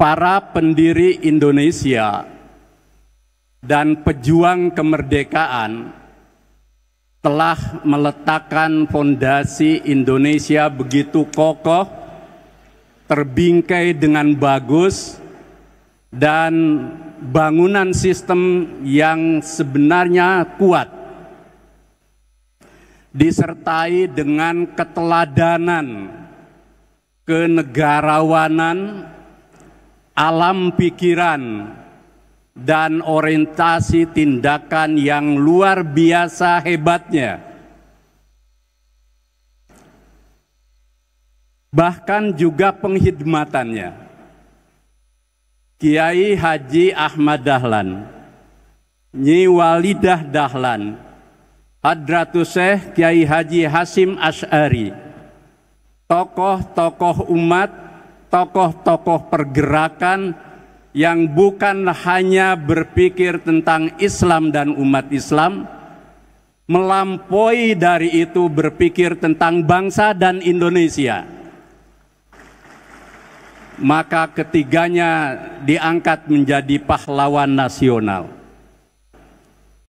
para pendiri Indonesia dan pejuang kemerdekaan telah meletakkan fondasi Indonesia begitu kokoh, terbingkai dengan bagus, dan bangunan sistem yang sebenarnya kuat, disertai dengan keteladanan, kenegarawanan, alam pikiran, dan orientasi tindakan yang luar biasa hebatnya. Bahkan juga penghidmatannya. Kiai Haji Ahmad Dahlan, Nyi Walidah Dahlan, Hadratus Kiai Haji Hasim Ash'ari, tokoh-tokoh umat tokoh-tokoh pergerakan yang bukan hanya berpikir tentang Islam dan umat Islam, melampaui dari itu berpikir tentang bangsa dan Indonesia. Maka ketiganya diangkat menjadi pahlawan nasional.